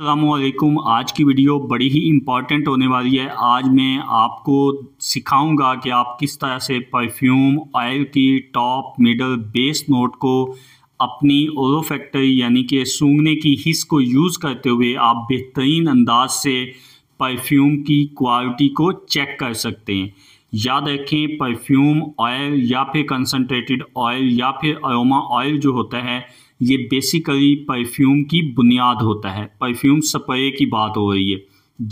अल्लाम आज की वीडियो बड़ी ही इम्पॉर्टेंट होने वाली है आज मैं आपको सिखाऊंगा कि आप किस तरह से परफ्यूम ऑयल की टॉप मिडल बेस नोट को अपनी ओलो यानी कि सूंघने की हिस्स को यूज़ करते हुए आप बेहतरीन अंदाज से परफ्यूम की क्वालिटी को चेक कर सकते हैं याद रखें परफ्यूम ऑयल या फिर कंसनट्रेटेड ऑयल या फिर अरोमा ऑयल जो होता है ये बेसिकली परफ्यूम की बुनियाद होता है परफ्यूम स्प्रे की बात हो रही है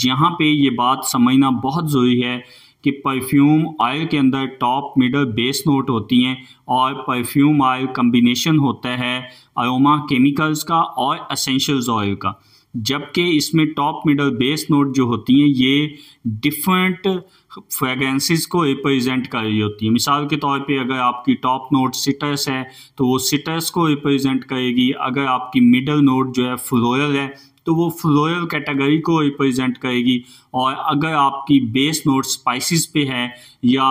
जहाँ पे ये बात समझना बहुत ज़रूरी है कि परफ्यूम ऑयल के अंदर टॉप मिडल बेस नोट होती हैं और परफ्यूम ऑयल कम्बिनेशन होता है अरोमा केमिकल्स का और असेंशल्स ऑयल का जबकि इसमें टॉप मिडल बेस नोट जो होती हैं ये डिफरेंट फ्रेगरेंसेस को रिप्रेजेंट कर रही होती है मिसाल के तौर पे अगर आपकी टॉप नोट सिटस है तो वो सिटस को रिप्रेजेंट करेगी अगर आपकी मिडल नोट जो है फ्लोरल है तो वो फ्लोरल कैटेगरी को रिप्रेजेंट करेगी और अगर आपकी बेस नोट स्पाइसिस पे है या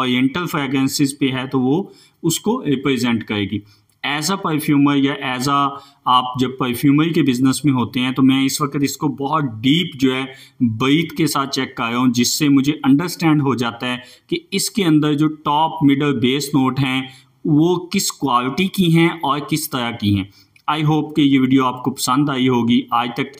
ओरिएंटल फ्रेगरेंसेस पे है तो वो उसको रिप्रेजेंट करेगी एज अ परफ्यूमर या एज अ आप जब परफ्यूमरी के बिज़नेस में होते हैं तो मैं इस वक्त इसको बहुत डीप जो है बैत के साथ चेक कर रहा हूँ जिससे मुझे अंडरस्टैंड हो जाता है कि इसके अंदर जो टॉप मिडल बेस नोट हैं वो किस क्वालिटी की हैं और किस तरह की हैं आई होप कि ये वीडियो आपको पसंद आई होगी आज तक